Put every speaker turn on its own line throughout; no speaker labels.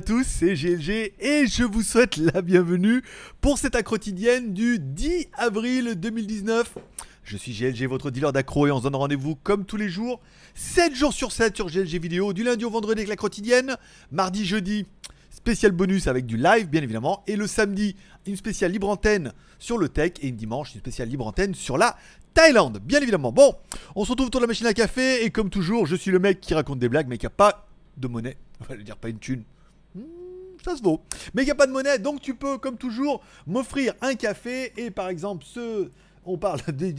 tous, c'est GLG et je vous souhaite la bienvenue pour cette accrotidienne du 10 avril 2019. Je suis GLG, votre dealer d'accro et on se donne rendez-vous comme tous les jours, 7 jours sur 7 sur GLG vidéo, du lundi au vendredi avec la quotidienne, mardi, jeudi, spécial bonus avec du live bien évidemment, et le samedi, une spéciale libre antenne sur le tech et une dimanche, une spéciale libre antenne sur la Thaïlande, bien évidemment. Bon, on se retrouve autour de la machine à café et comme toujours, je suis le mec qui raconte des blagues mais qui n'a pas de monnaie, enfin va veux dire pas une thune. Hmm, ça se vaut. Mais il n'y a pas de monnaie, donc tu peux, comme toujours, m'offrir un café. Et par exemple, ce, on parle de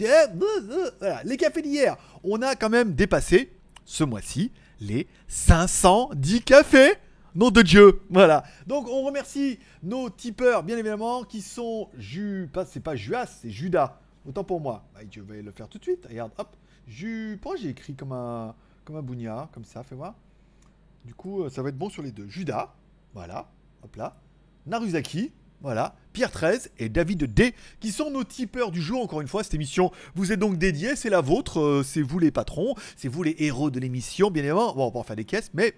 Les cafés d'hier, on a quand même dépassé ce mois-ci les 510 cafés. Nom de Dieu, voilà. Donc on remercie nos tipeurs, bien évidemment, qui sont Ju... C'est pas Juas, c'est Judas. Autant pour moi. Bah, je vais le faire tout de suite. Regarde, hop. Ju... Pourquoi j'ai écrit comme un, comme un bougnard, comme ça, fais voir. Du coup, euh, ça va être bon sur les deux. Judas, voilà. Hop là. Naruzaki. Voilà, Pierre 13 et David D, qui sont nos tipeurs du jour. Encore une fois, cette émission vous est donc dédiée, c'est la vôtre, euh, c'est vous les patrons, c'est vous les héros de l'émission, bien évidemment. Bon, on va en faire des caisses, mais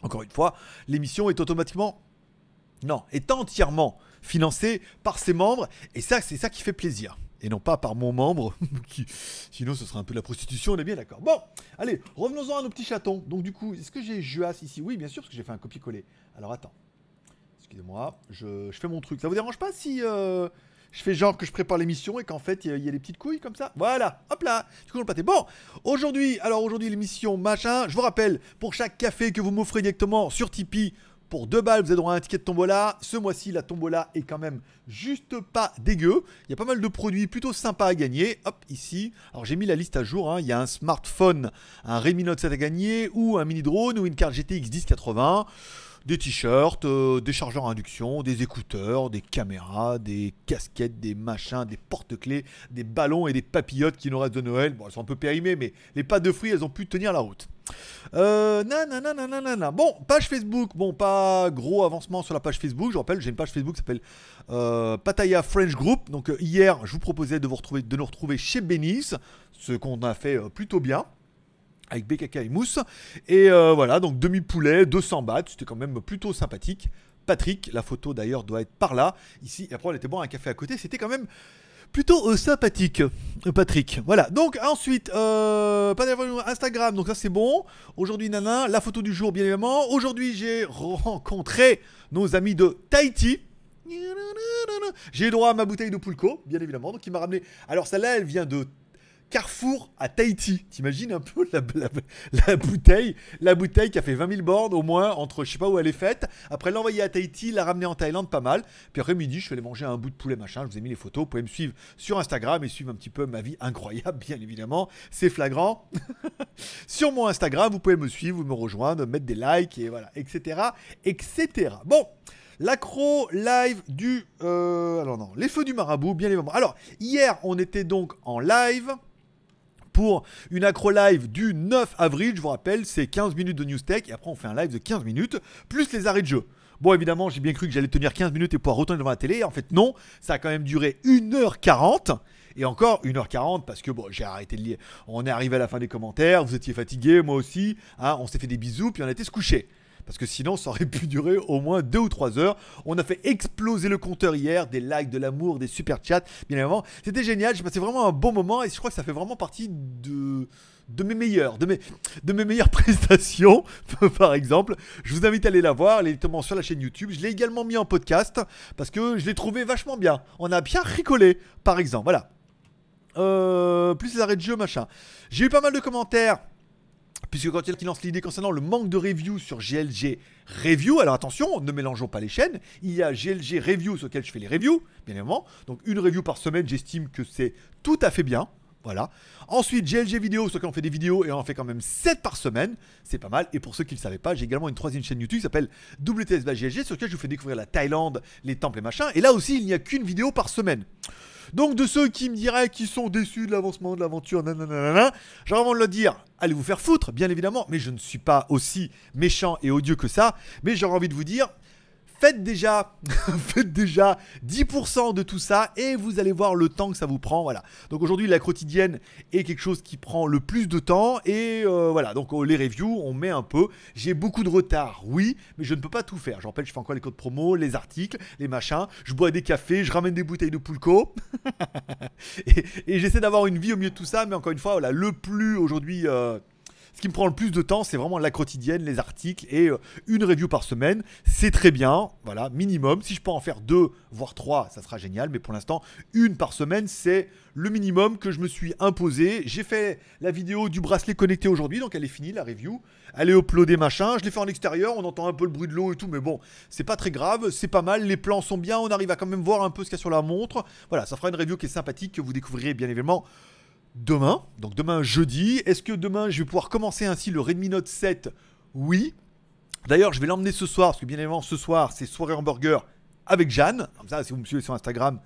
encore une fois, l'émission est automatiquement. Non, est entièrement financée par ses membres, et ça, c'est ça qui fait plaisir. Et non pas par mon membre, qui... sinon ce serait un peu de la prostitution, on est bien d'accord. Bon, allez, revenons-en à nos petits chatons. Donc du coup, est-ce que j'ai Juas ici Oui, bien sûr, parce que j'ai fait un copier-coller. Alors attends. Excusez-moi, je, fais mon truc. Ça vous dérange pas si euh, je fais genre que je prépare l'émission et qu'en fait il y, a les petites couilles comme ça Voilà, hop là, le Bon, aujourd'hui, alors aujourd'hui l'émission machin, je vous rappelle, pour chaque café que vous m'offrez directement sur Tipeee, pour 2 balles, vous avez droit à un ticket de tombola. Ce mois-ci, la tombola est quand même juste pas dégueu. Il y a pas mal de produits plutôt sympas à gagner. Hop, ici. Alors j'ai mis la liste à jour. Hein. Il y a un smartphone, un Redmi Note 7 à gagner, ou un mini drone, ou une carte GTX 1080 des t-shirts, euh, des chargeurs à induction, des écouteurs, des caméras, des casquettes, des machins, des porte-clés, des ballons et des papillotes qui nous restent de Noël. Bon, elles sont un peu périmées, mais les pâtes de fruits, elles ont pu tenir la route. Euh, Bon, page Facebook. Bon, pas gros avancement sur la page Facebook. Je rappelle, j'ai une page Facebook qui s'appelle euh, Pataya French Group. Donc, euh, hier, je vous proposais de, vous retrouver, de nous retrouver chez Bénis, ce qu'on a fait euh, plutôt bien avec BKK et Mousse. Et euh, voilà, donc demi-poulet, 200 bahts, c'était quand même plutôt sympathique. Patrick, la photo d'ailleurs doit être par là. Ici, après on était boire un café à côté, c'était quand même plutôt euh, sympathique, euh, Patrick. Voilà. Donc ensuite, euh, Instagram, donc ça c'est bon. Aujourd'hui, nana, la photo du jour, bien évidemment. Aujourd'hui, j'ai rencontré nos amis de Tahiti. J'ai droit à ma bouteille de Poulko, bien évidemment, donc il m'a ramené. Alors celle-là, elle vient de Carrefour à Tahiti. T'imagines un peu la, bouteille La bouteille qui a fait 20 000 bornes au moins entre je sais pas où elle est faite. Après l'envoyer à Tahiti, la ramener en Thaïlande, pas mal. Puis après midi, je suis allé manger un bout de poulet machin. Je vous ai mis les photos. Vous pouvez me suivre sur Instagram et suivre un petit peu ma vie incroyable, bien évidemment. C'est flagrant. sur mon Instagram, vous pouvez me suivre, vous me rejoindre, mettre des likes et voilà, etc. etc. Bon. L'accro live du... Euh, alors non, les feux du marabout, bien évidemment. Alors, hier, on était donc en live pour une accro live du 9 avril. Je vous rappelle, c'est 15 minutes de news tech et après on fait un live de 15 minutes plus les arrêts de jeu. Bon, évidemment, j'ai bien cru que j'allais tenir 15 minutes et pouvoir retourner devant la télé. En fait, non, ça a quand même duré 1h40. Et encore 1h40 parce que bon, j'ai arrêté de lire. On est arrivé à la fin des commentaires, vous étiez fatigué, moi aussi. Hein. on s'est fait des bisous, puis on a été se coucher parce que sinon ça aurait pu durer au moins 2 ou 3 heures. On a fait exploser le compteur hier, des likes, de l'amour, des super chats, bien évidemment. C'était génial, j'ai passé vraiment un bon moment et je crois que ça fait vraiment partie de mes meilleures, de mes, meilleures prestations, par exemple. Je vous invite à aller la voir, elle est sur la chaîne YouTube. Je l'ai également mis en podcast parce que je l'ai trouvé vachement bien. On a bien rigolé, par exemple. Voilà. Euh, plus les arrêts de jeu, machin. J'ai eu pas mal de commentaires puisque quand il lance l'idée concernant le manque de review sur GLG Review, alors attention, ne mélangeons pas les chaînes, il y a GLG Review sur lequel je fais les reviews, bien évidemment, donc une review par semaine, j'estime que c'est tout à fait bien, voilà. Ensuite, GLG vidéo, sur lequel on fait des vidéos et on en fait quand même 7 par semaine. C'est pas mal. Et pour ceux qui ne le savaient pas, j'ai également une troisième chaîne YouTube qui s'appelle WTSBGG sur laquelle je vous fais découvrir la Thaïlande, les temples et machin. Et là aussi, il n'y a qu'une vidéo par semaine. Donc de ceux qui me diraient qu'ils sont déçus de l'avancement de l'aventure, nanana, j'aurais envie de leur dire, allez vous faire foutre, bien évidemment, mais je ne suis pas aussi méchant et odieux que ça, mais j'aurais envie de vous dire, faites déjà, déjà 10% de tout ça et vous allez voir le temps que ça vous prend. Voilà. Donc aujourd'hui, la quotidienne est quelque chose qui prend le plus de temps et euh, voilà. Donc oh, les reviews, on met un peu. J'ai beaucoup de retard, oui, mais je ne peux pas tout faire. J'en rappelle, je fais encore les codes promo, les articles, les machins. Je bois des cafés, je ramène des bouteilles de Poulko. et, j'essaie d'avoir une vie au milieu de tout ça. Mais encore une fois, voilà, le plus aujourd'hui. Euh, ce qui me prend le plus de temps, c'est vraiment la quotidienne, les articles et euh, une review par semaine. C'est très bien, voilà, minimum. Si je peux en faire deux, voire trois, ça sera génial. Mais pour l'instant, une par semaine, c'est le minimum que je me suis imposé. J'ai fait la vidéo du bracelet connecté aujourd'hui, donc elle est finie, la review. Elle est uploadée, machin. Je l'ai fait en extérieur, on entend un peu le bruit de l'eau et tout, mais bon, c'est pas très grave, c'est pas mal. Les plans sont bien, on arrive à quand même voir un peu ce qu'il y a sur la montre. Voilà, ça fera une review qui est sympathique, que vous découvrirez bien évidemment demain, donc demain jeudi. Est-ce que demain je vais pouvoir commencer ainsi le Redmi Note 7 Oui. D'ailleurs, je vais l'emmener ce soir, parce que bien évidemment, ce soir, c'est soirée hamburger avec Jeanne. Comme ça, si vous me suivez sur Instagram,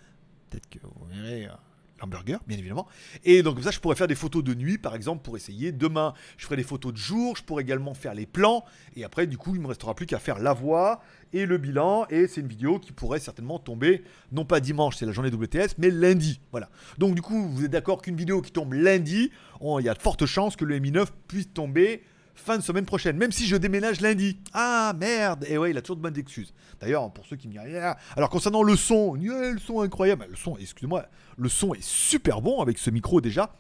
peut-être que vous verrez hein l'hamburger, bien évidemment. Et donc comme ça, je pourrais faire des photos de nuit, par exemple, pour essayer. Demain, je ferai des photos de jour, je pourrais également faire les plans. Et après, du coup, il ne me restera plus qu'à faire la voix et le bilan. Et c'est une vidéo qui pourrait certainement tomber, non pas dimanche, c'est la journée WTS, mais lundi. Voilà. Donc du coup, vous êtes d'accord qu'une vidéo qui tombe lundi, il y a de fortes chances que le MI9 puisse tomber fin de semaine prochaine, même si je déménage lundi. Ah merde Et eh ouais, il a toujours de bonnes excuses. D'ailleurs, pour ceux qui me disent, ah, alors concernant le son, eh, le son incroyable, le son, excusez moi le son est super bon avec ce micro déjà.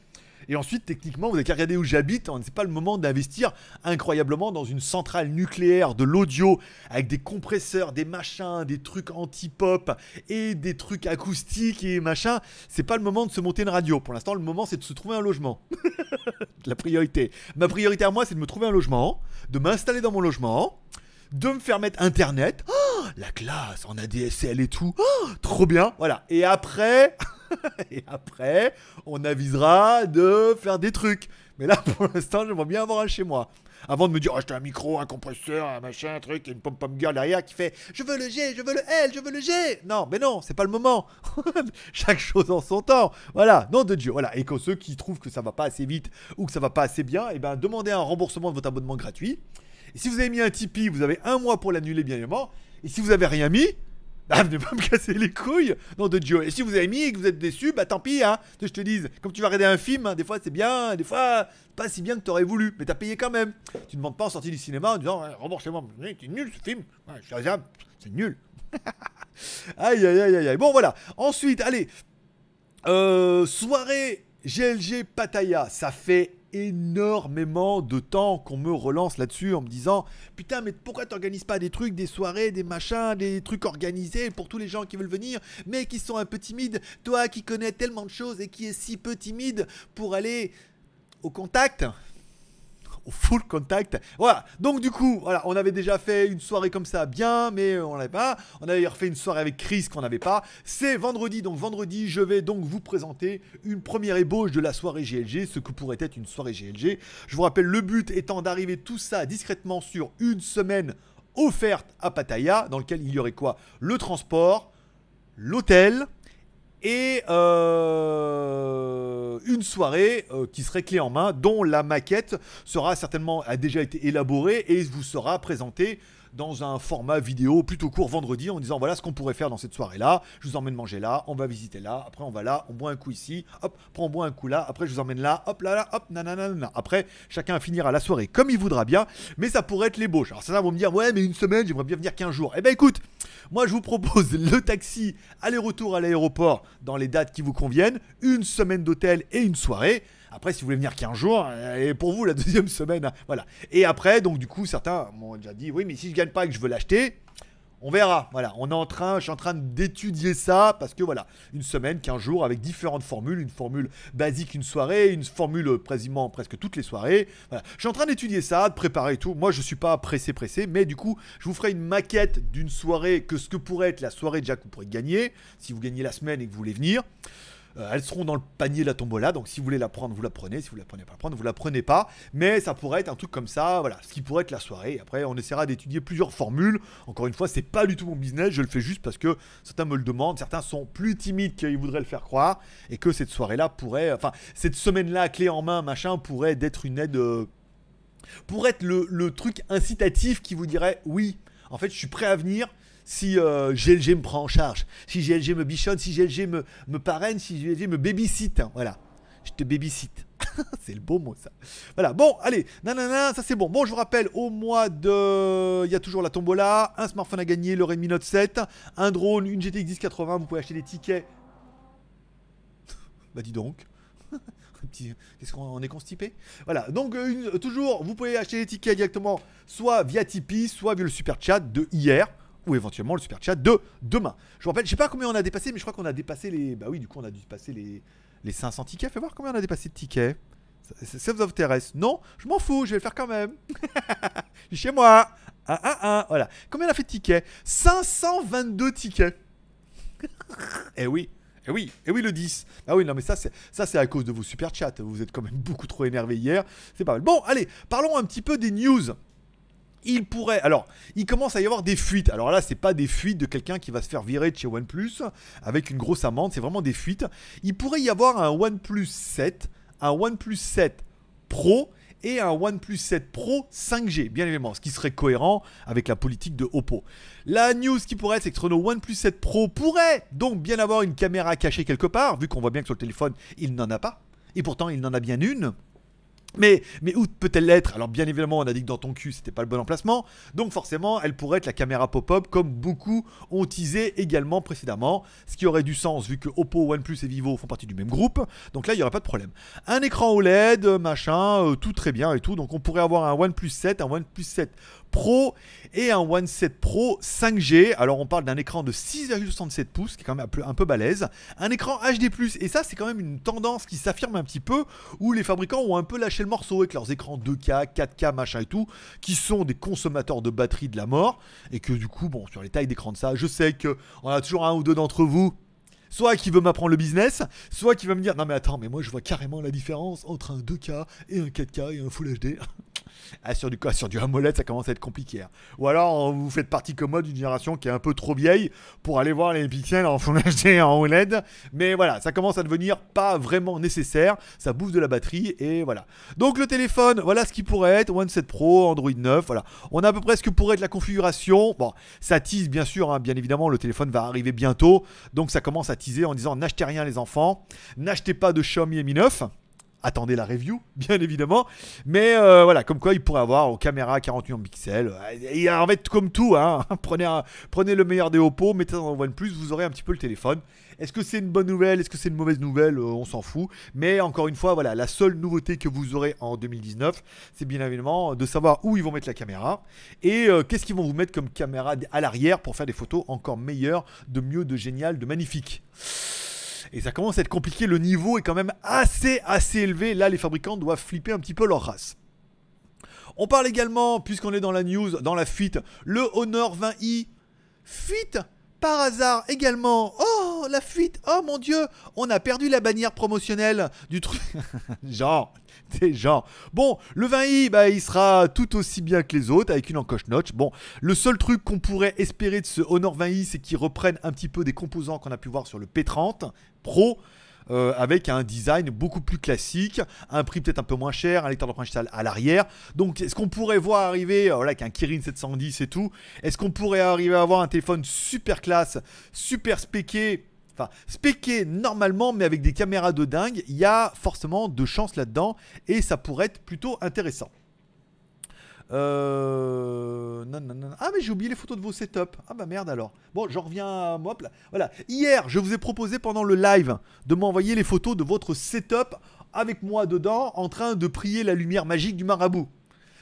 Et ensuite, techniquement, vous avez qu'à regarder où j'habite. Hein, c'est pas le moment d'investir incroyablement dans une centrale nucléaire de l'audio avec des compresseurs, des machins, des trucs anti-pop et des trucs acoustiques et machin. C'est pas le moment de se monter une radio. Pour l'instant, le moment, c'est de se trouver un logement. la priorité. Ma priorité à moi, c'est de me trouver un logement, de m'installer dans mon logement, de me faire mettre internet. Oh, la classe, en ADSL et tout. Oh, trop bien. Voilà. Et après. et après, on avisera de faire des trucs. Mais là, pour l'instant, j'aimerais bien avoir un chez moi. Avant de me dire, oh, j'ai un micro, un compresseur, un machin, un truc, et une pom-pom girl derrière qui fait, je veux le G, je veux le L, je veux le G. Non, mais non, c'est pas le moment. Chaque chose en son temps. Voilà, nom de Dieu. Voilà. Et que ceux qui trouvent que ça va pas assez vite ou que ça va pas assez bien, eh ben, demandez un remboursement de votre abonnement gratuit. Et si vous avez mis un Tipeee, vous avez un mois pour l'annuler, bien évidemment. Et si vous avez rien mis, Ah, venez pas me casser les couilles Non, de Joe, Et si vous avez mis et que vous êtes déçu, bah tant pis, hein. Que je te dise. Comme tu vas regarder un film, hein, des fois c'est bien, des fois pas si bien que t'aurais voulu. Mais t'as payé quand même. Tu ne demandes pas en sortie du cinéma en disant, eh, remboursez-moi. C'est nul ce film. c'est nul. aïe, aïe, aïe, aïe. Bon, voilà. Ensuite, allez. Euh, soirée GLG Pattaya. Ça fait énormément de temps qu'on me relance là-dessus en me disant Putain, mais pourquoi t'organises pas des trucs, des soirées, des machins, des trucs organisés pour tous les gens qui veulent venir, mais qui sont un peu timides Toi qui connais tellement de choses et qui est si peu timide pour aller au contact full contact. Voilà, donc du coup, voilà, on avait déjà fait une soirée comme ça bien, mais euh, on l'avait pas. On avait refait une soirée avec Chris qu'on n'avait pas. C'est vendredi, donc vendredi, je vais donc vous présenter une première ébauche de la soirée GLG, ce que pourrait être une soirée GLG. Je vous rappelle, le but étant d'arriver tout ça discrètement sur une semaine offerte à Pattaya, dans lequel il y aurait quoi Le transport, l'hôtel, et euh, une soirée euh, qui serait clé en main, dont la maquette sera certainement a déjà été élaborée et vous sera présentée dans un format vidéo plutôt court vendredi en disant voilà ce qu'on pourrait faire dans cette soirée-là. Je vous emmène manger là, on va visiter là, après on va là, on boit un coup ici, hop, après on boit un coup là, après je vous emmène là, hop là là, hop, nanana. Après, chacun finira la soirée comme il voudra bien, mais ça pourrait être l'ébauche. Alors certains vont me dire ouais, mais une semaine, j'aimerais bien venir qu'un jours. Eh ben écoute, moi je vous propose le taxi aller-retour à l'aéroport dans les dates qui vous conviennent, une semaine d'hôtel et une soirée. Après, si vous voulez venir qu'un jours, euh, et pour vous, la deuxième semaine, hein, voilà. Et après, donc du coup, certains m'ont déjà dit, oui, mais si je gagne pas et que je veux l'acheter, on verra. Voilà, on est en train, je suis en train d'étudier ça parce que voilà, une semaine, 15 jours avec différentes formules, une formule basique une soirée, une formule euh, quasiment presque toutes les soirées. Voilà, je suis en train d'étudier ça, de préparer tout. Moi, je suis pas pressé pressé, mais du coup, je vous ferai une maquette d'une soirée que ce que pourrait être la soirée déjà que vous pourrez gagner si vous gagnez la semaine et que vous voulez venir. Euh, elles seront dans le panier de la tombola, donc si vous voulez la prendre, vous la prenez. Si vous la prenez pas, la prendre, vous la prenez pas. Mais ça pourrait être un truc comme ça, voilà, ce qui pourrait être la soirée. Après, on essaiera d'étudier plusieurs formules. Encore une fois, c'est pas du tout mon business, je le fais juste parce que certains me le demandent, certains sont plus timides qu'ils voudraient le faire croire, et que cette soirée-là pourrait, enfin, cette semaine-là, clé en main, machin, pourrait être une aide. Euh, pourrait pour être le truc incitatif qui vous dirait oui, en fait, je suis prêt à venir, si GLG euh, me prend en charge, si GLG me bichonne, si GLG me, me parraine, si GLG me babysite. Hein, voilà, je te babysite. c'est le beau mot ça. Voilà, bon, allez, nanana, ça c'est bon. Bon, je vous rappelle, au mois de... Il y a toujours la tombola, un smartphone à gagner, le Redmi Note 7, un drone, une GTX 1080, vous pouvez acheter des tickets. bah dis donc. Qu'est-ce qu'on est constipé Voilà, donc euh, toujours, vous pouvez acheter les tickets directement, soit via Tipeee, soit via le super chat de hier ou éventuellement le super chat de demain. Je vous rappelle, je sais pas combien on a dépassé, mais je crois qu'on a dépassé les. Bah oui, du coup, on a dû passer les, les 500 tickets. Fais voir combien on a dépassé de tickets. Ça of Terrestre. Non, je m'en fous, je vais le faire quand même. chez moi. ah ah 1. Voilà. Combien on a fait de tickets 522 tickets. eh oui. Eh oui, eh oui le 10. Ah oui, non mais ça c'est ça c'est à cause de vos super chats. Vous êtes quand même beaucoup trop énervés hier. C'est pas mal. Bon, allez, parlons un petit peu des news il pourrait. Alors, il commence à y avoir des fuites. Alors là, c'est pas des fuites de quelqu'un qui va se faire virer de chez OnePlus avec une grosse amende, c'est vraiment des fuites. Il pourrait y avoir un OnePlus 7, un OnePlus 7 Pro et un OnePlus 7 Pro 5G, bien évidemment, ce qui serait cohérent avec la politique de Oppo. La news qui pourrait être, c'est que Renault OnePlus 7 Pro pourrait donc bien avoir une caméra cachée quelque part, vu qu'on voit bien que sur le téléphone, il n'en a pas. Et pourtant, il n'en a bien une. Mais, où peut-elle l'être Alors bien évidemment, on a dit que dans ton cul, c'était pas le bon emplacement. Donc forcément, elle pourrait être la caméra pop-up, comme beaucoup ont teasé également précédemment. Ce qui aurait du sens, vu que Oppo, OnePlus et Vivo font partie du même groupe. Donc là, il n'y aurait pas de problème. Un écran OLED, euh, machin, euh, tout très bien et tout. Donc on pourrait avoir un OnePlus 7, un OnePlus 7 Pro et un OnePlus 7 Pro 5G. Alors on parle d'un écran de 6,67 pouces, qui est quand même un peu, un peu balèze. Un écran HD+, et ça, c'est quand même une tendance qui s'affirme un petit peu, où les fabricants ont un peu lâché le morceau avec leurs écrans 2K, 4K, machin et tout, qui sont des consommateurs de batterie de la mort, et que du coup, bon, sur les tailles d'écran de ça, je sais que on a toujours un ou deux d'entre vous soit qui veut m'apprendre le business, soit qui va me dire non mais attends, mais moi je vois carrément la différence entre un 2K et un 4K et un Full HD. Ah, sur du quoi Sur du AMOLED, ça commence à être compliqué. Hein. Ou alors, vous faites partie comme moi d'une génération qui est un peu trop vieille pour aller voir les pixels en Full HD en OLED. Mais voilà, ça commence à devenir pas vraiment nécessaire. Ça bouffe de la batterie et voilà. Donc le téléphone, voilà ce qui pourrait être One 7 Pro, Android 9. Voilà, on a à peu près ce que pourrait être la configuration. Bon, ça tease bien sûr, hein. bien évidemment, le téléphone va arriver bientôt. Donc ça commence à teaser en disant n'achetez rien les enfants, n'achetez pas de Xiaomi Mi 9 attendez la review, bien évidemment. Mais euh, voilà, comme quoi il pourrait avoir aux caméras 48 pixels. Et en fait, comme tout, hein, prenez, le meilleur des Oppo, mettez en OnePlus, Plus, vous aurez un petit peu le téléphone. Est-ce que c'est une bonne nouvelle Est-ce que c'est une mauvaise nouvelle euh, On s'en fout. Mais encore une fois, voilà, la seule nouveauté que vous aurez en 2019, c'est bien évidemment de savoir où ils vont mettre la caméra et euh, qu'est-ce qu'ils vont vous mettre comme caméra à l'arrière pour faire des photos encore meilleures, de mieux, de génial, de magnifique. Et ça commence à être compliqué, le niveau est quand même assez assez élevé. Là, les fabricants doivent flipper un petit peu leur race. On parle également, puisqu'on est dans la news, dans la fuite, le Honor 20i. Fuite par hasard également. Oh Oh, la fuite Oh mon dieu On a perdu la bannière promotionnelle du truc. genre, des gens. Bon, le 20i, bah, il sera tout aussi bien que les autres, avec une encoche notch. Bon, le seul truc qu'on pourrait espérer de ce Honor 20i, c'est qu'il reprenne un petit peu des composants qu'on a pu voir sur le P30 Pro. Euh, avec un design beaucoup plus classique, un prix peut-être un peu moins cher, un lecteur de digital à l'arrière. Donc, est-ce qu'on pourrait voir arriver, voilà, oh, un Kirin 710 et tout, est-ce qu'on pourrait arriver à avoir un téléphone super classe, super spéqué enfin, spéquer normalement, mais avec des caméras de dingue, il y a forcément de chance là-dedans et ça pourrait être plutôt intéressant. Euh... Non, non, non. Ah mais j'ai oublié les photos de vos setups. Ah bah merde alors. Bon, j'en reviens à là. Voilà. Hier, je vous ai proposé pendant le live de m'envoyer les photos de votre setup avec moi dedans en train de prier la lumière magique du marabout.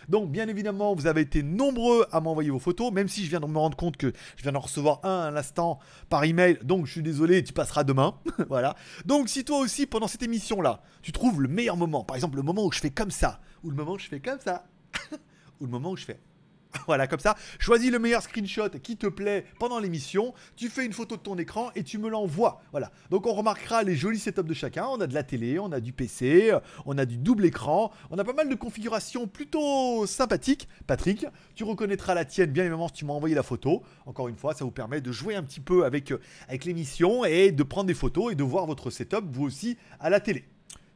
Donc bien évidemment, vous avez été nombreux à m'envoyer vos photos, même si je viens de me rendre compte que je viens d'en recevoir un à l'instant par email. Donc je suis désolé, tu passeras demain. voilà. Donc si toi aussi, pendant cette émission-là, tu trouves le meilleur moment, par exemple le moment où je fais comme ça, ou le moment où je fais comme ça, ou le moment où je fais Voilà, comme ça, choisis le meilleur screenshot qui te plaît pendant l'émission, tu fais une photo de ton écran et tu me l'envoies. Voilà. Donc on remarquera les jolis setups de chacun. On a de la télé, on a du PC, euh, on a du double écran, on a pas mal de configurations plutôt sympathiques. Patrick, tu reconnaîtras la tienne bien évidemment si tu m'as envoyé la photo. Encore une fois, ça vous permet de jouer un petit peu avec, euh, avec l'émission et de prendre des photos et de voir votre setup vous aussi à la télé.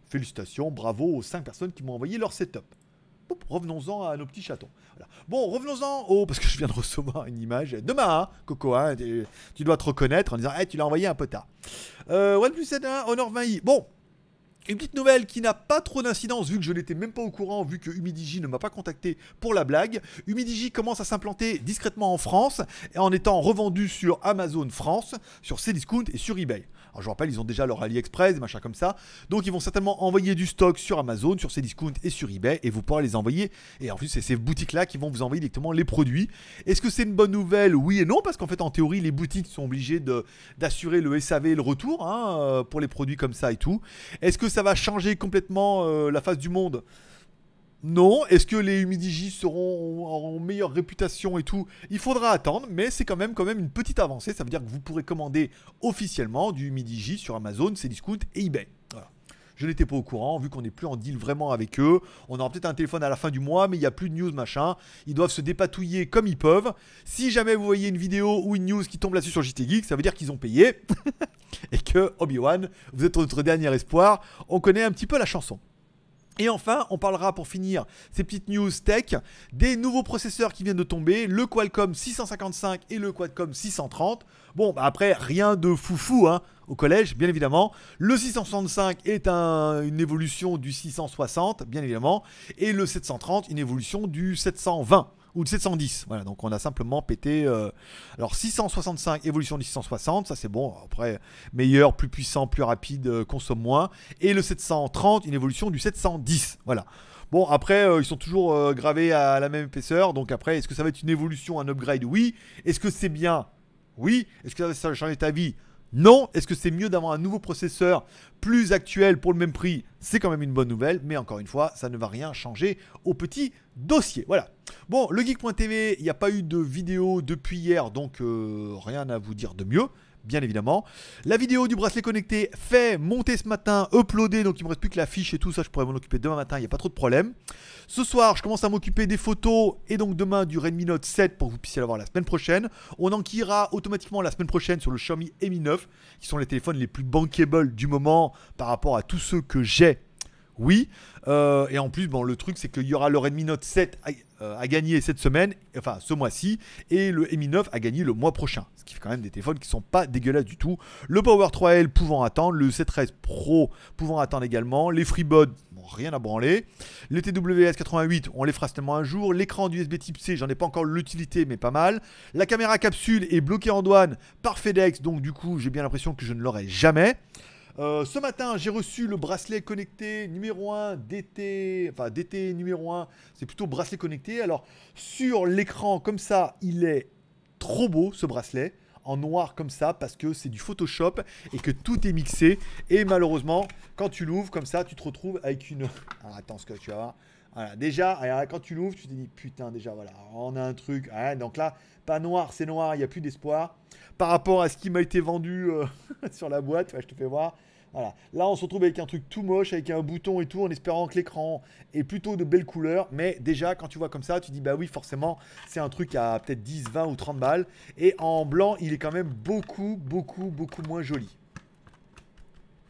Félicitations, bravo aux 5 personnes qui m'ont envoyé leur setup revenons-en à nos petits chatons. Bon, revenons-en au. Parce que je viens de recevoir une image. Demain, hein, Coco, hein, tu dois te reconnaître en disant hey, eh, tu l'as envoyé un peu tard. Euh, OnePlus 1 Honor 20i. Bon. Une petite nouvelle qui n'a pas trop d'incidence vu que je n'étais même pas au courant vu que Humidigi ne m'a pas contacté pour la blague. Humidigi commence à s'implanter discrètement en France en étant revendu sur Amazon France, sur Cdiscount et sur eBay je rappelle, ils ont déjà leur AliExpress, des machins comme ça. Donc ils vont certainement envoyer du stock sur Amazon, sur ces discounts et sur eBay et vous pourrez les envoyer. Et en plus, c'est ces boutiques-là qui vont vous envoyer directement les produits. Est-ce que c'est une bonne nouvelle Oui et non, parce qu'en fait, en théorie, les boutiques sont obligées d'assurer le SAV et le retour hein, euh, pour les produits comme ça et tout. Est-ce que ça va changer complètement euh, la face du monde non, est-ce que les Humidigi seront en meilleure réputation et tout Il faudra attendre, mais c'est quand même, quand même une petite avancée. Ça veut dire que vous pourrez commander officiellement du Humidigi sur Amazon, Cdiscount et eBay. Je n'étais pas au courant, vu qu'on n'est plus en deal vraiment avec eux. On aura peut-être un téléphone à la fin du mois, mais il n'y a plus de news, machin. Ils doivent se dépatouiller comme ils peuvent. Si jamais vous voyez une vidéo ou une news qui tombe là-dessus sur JT Geek, ça veut dire qu'ils ont payé. et que, Obi-Wan, vous êtes notre dernier espoir. On connaît un petit peu la chanson. Et enfin, on parlera pour finir ces petites news tech des nouveaux processeurs qui viennent de tomber, le Qualcomm 655 et le Qualcomm 630. Bon, bah après, rien de foufou hein, au collège, bien évidemment. Le 665 est une évolution du 660, bien évidemment. Et le 730, une évolution du 720 ou de 710. Voilà, donc on a simplement pété. Euh, alors 665, évolution de 660, ça c'est bon. Après, meilleur, plus puissant, plus rapide, euh, consomme moins. Et le 730, une évolution du 710. Voilà. Bon, après, euh, ils sont toujours gravés à la même épaisseur. Donc après, est-ce que ça va être une évolution, un upgrade Oui. Est-ce que c'est bien Oui. Est-ce que ça va changer ta vie non, est-ce que c'est mieux d'avoir un nouveau processeur plus actuel pour le même prix C'est quand même une bonne nouvelle, mais encore une fois, ça ne va rien changer au petit dossier. Voilà, Bon, le geek.tv, il n'y a pas eu de vidéo depuis hier, donc euh, rien à vous dire de mieux bien évidemment. La vidéo du bracelet connecté fait monter ce matin, uploadée, donc il me reste plus que la fiche et tout ça, je pourrais m'en occuper demain matin, il n'y a pas trop de problème. Ce soir, je commence à m'occuper des photos et donc demain du Redmi Note 7 pour que vous puissiez l'avoir la semaine prochaine. On enquillera automatiquement la semaine prochaine sur le Xiaomi Mi 9, qui sont les téléphones les plus bankable du moment par rapport à tous ceux que j'ai oui. Euh, et en plus, bon, le truc, c'est qu'il y aura le Redmi Note 7 euh, à, gagner cette semaine, enfin ce mois-ci, et le Mi 9 à gagner le mois prochain. Ce qui fait quand même des téléphones qui sont pas dégueulasses du tout. Le Power 3L pouvant attendre, le c Pro pouvant attendre également, les FreeBuds rien à branler. le TWS 88, on les fera seulement un jour. L'écran USB type C, j'en ai pas encore l'utilité, mais pas mal. La caméra capsule est bloquée en douane par FedEx, donc du coup, j'ai bien l'impression que je ne l'aurai jamais. Euh, ce matin, j'ai reçu le bracelet connecté numéro 1 DT, enfin DT numéro 1, c'est plutôt bracelet connecté. Alors, sur l'écran, comme ça, il est trop beau ce bracelet en noir comme ça parce que c'est du Photoshop et que tout est mixé. Et malheureusement, quand tu l'ouvres comme ça, tu te retrouves avec une. attends, ce que tu vas voir. déjà, quand tu l'ouvres, tu te dis putain, déjà, voilà, on a un truc. Hein. donc là, pas noir, c'est noir, il n'y a plus d'espoir. Par rapport à ce qui m'a été vendu euh, sur la boîte, je te fais voir, Là, on se retrouve avec un truc tout moche, avec un bouton et tout, en espérant que l'écran est plutôt de belles couleurs. Mais déjà, quand tu vois comme ça, tu dis, bah oui, forcément, c'est un truc à peut-être 10, 20 ou 30 balles. Et en blanc, il est quand même beaucoup, beaucoup, beaucoup moins joli.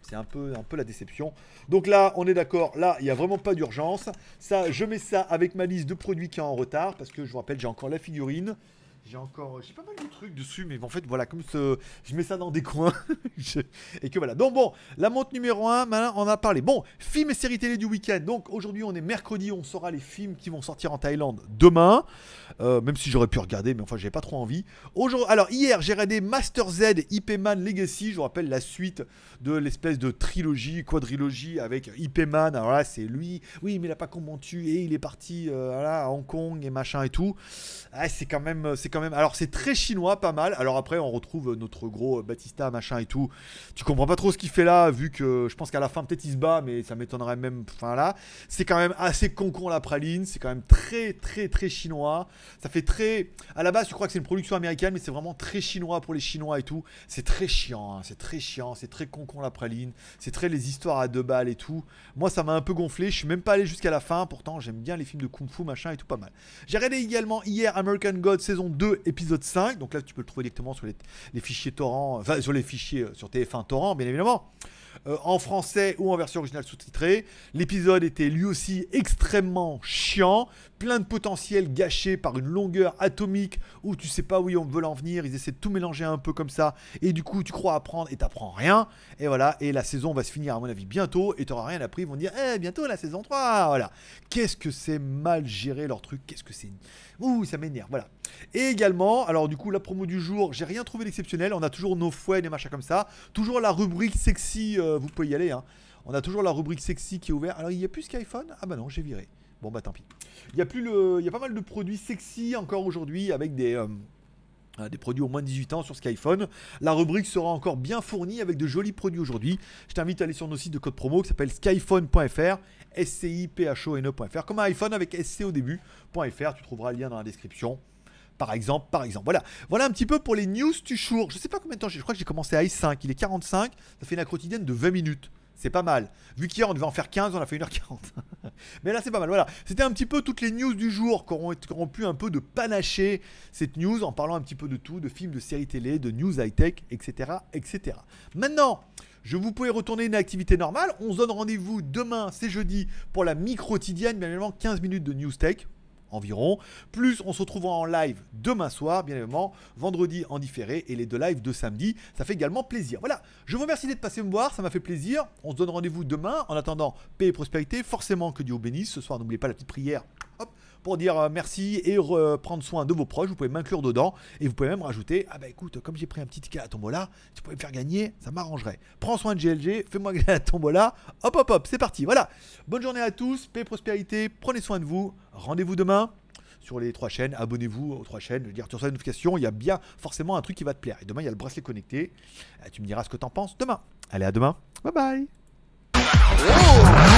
C'est un peu, un peu la déception. Donc là, on est d'accord. Là, il n'y a vraiment pas d'urgence. Ça, je mets ça avec ma liste de produits qui est en retard. Parce que je vous rappelle, j'ai encore la figurine. J'ai encore, j'ai pas mal de trucs dessus, mais en fait, voilà, comme ce, je mets ça dans des coins. et que voilà. Donc bon, la montre numéro 1, malin on a parlé. Bon, films et séries télé du week-end. Donc aujourd'hui, on est mercredi, on saura les films qui vont sortir en Thaïlande demain. Euh, même si j'aurais pu regarder, mais enfin, j'avais pas trop envie. Aujourd'hui, alors hier, j'ai regardé Master Z IP Man Legacy. Je vous rappelle la suite de l'espèce de trilogie, quadrilogie avec IP Man. Alors là, c'est lui. Oui, mais il a pas comment tu et il est parti euh, à Hong Kong et machin et tout. Ah, c'est quand même, c'est alors c'est très chinois, pas mal. Alors après, on retrouve notre gros Batista, machin et tout. Tu comprends pas trop ce qu'il fait là, vu que je pense qu'à la fin, peut-être il se bat, mais ça m'étonnerait même. Enfin là, c'est quand même assez concon la praline. C'est quand même très, très, très chinois. Ça fait très. À la base, tu crois que c'est une production américaine, mais c'est vraiment très chinois pour les Chinois et tout. C'est très chiant, hein. c'est très chiant, c'est très concon la praline. C'est très les histoires à deux balles et tout. Moi, ça m'a un peu gonflé. Je suis même pas allé jusqu'à la fin. Pourtant, j'aime bien les films de kung fu, machin et tout, pas mal. J'ai regardé également hier American God saison 2. 2, épisode 5. Donc là, tu peux le trouver directement sur les, fichiers torrents, enfin, sur les fichiers euh, sur TF1 torrent, bien évidemment. Euh, en français ou en version originale sous-titrée. L'épisode était lui aussi extrêmement chiant, plein de potentiel gâché par une longueur atomique où tu sais pas où ils veulent en venir, ils essaient de tout mélanger un peu comme ça, et du coup tu crois apprendre et t'apprends rien, et voilà, et la saison va se finir à mon avis bientôt, et t'auras rien appris, ils vont dire, eh bientôt la saison 3, voilà. Qu'est-ce que c'est mal géré leur truc, qu'est-ce que c'est... Ouh, ça m'énerve, voilà. Et également, alors du coup la promo du jour, j'ai rien trouvé d'exceptionnel, on a toujours nos fouets, des machins comme ça, toujours la rubrique sexy... Euh, euh, vous pouvez y aller. Hein. On a toujours la rubrique sexy qui est ouverte. Alors, il n'y a plus Skyphone Ah bah non, j'ai viré. Bon bah tant pis. Il y a plus le, il pas mal de produits sexy encore aujourd'hui avec des euh, euh, des produits au moins de 18 ans sur Skyphone. La rubrique sera encore bien fournie avec de jolis produits aujourd'hui. Je t'invite à aller sur nos sites de code promo qui s'appelle skyphone.fr, s c i p h o n e comme un iPhone avec SC au début.fr. Tu trouveras le lien dans la description par exemple, par exemple. Voilà, voilà un petit peu pour les news du jour. Je sais pas combien de temps, je crois que j'ai commencé à I5, il est 45, ça fait une quotidienne de 20 minutes. C'est pas mal. Vu qu'hier on devait en faire 15, on a fait 1h40. Mais là c'est pas mal. Voilà. C'était un petit peu toutes les news du jour qui auront, pu un peu de panacher cette news en parlant un petit peu de tout, de films, de séries télé, de news high-tech, etc., etc. Maintenant, je vous pourrais retourner une activité normale. On se donne rendez-vous demain, c'est jeudi, pour la mi-quotidienne, bien évidemment 15 minutes de news tech environ. Plus on se retrouvera en live demain soir, bien évidemment, vendredi en différé et les deux lives de samedi. Ça fait également plaisir. Voilà, je vous remercie d'être passé me voir, ça m'a fait plaisir. On se donne rendez-vous demain. En attendant, paix et prospérité, forcément que Dieu bénisse. Ce soir, n'oubliez pas la petite prière pour dire euh, merci et prendre soin de vos proches. Vous pouvez m'inclure dedans et vous pouvez même rajouter Ah bah écoute, comme j'ai pris un petit ticket à tombola, tu pourrais me faire gagner, ça m'arrangerait. Prends soin de GLG, fais-moi gagner à tombola. Hop, hop, hop, c'est parti. Voilà. Bonne journée à tous, paix, prospérité, prenez soin de vous. Rendez-vous demain sur les trois chaînes. Abonnez-vous aux trois chaînes. Je veux dire, tu reçois la notification, il y a bien forcément un truc qui va te plaire. Et demain, il y a le bracelet connecté. Euh, tu me diras ce que t'en penses demain. Allez, à demain. Bye bye.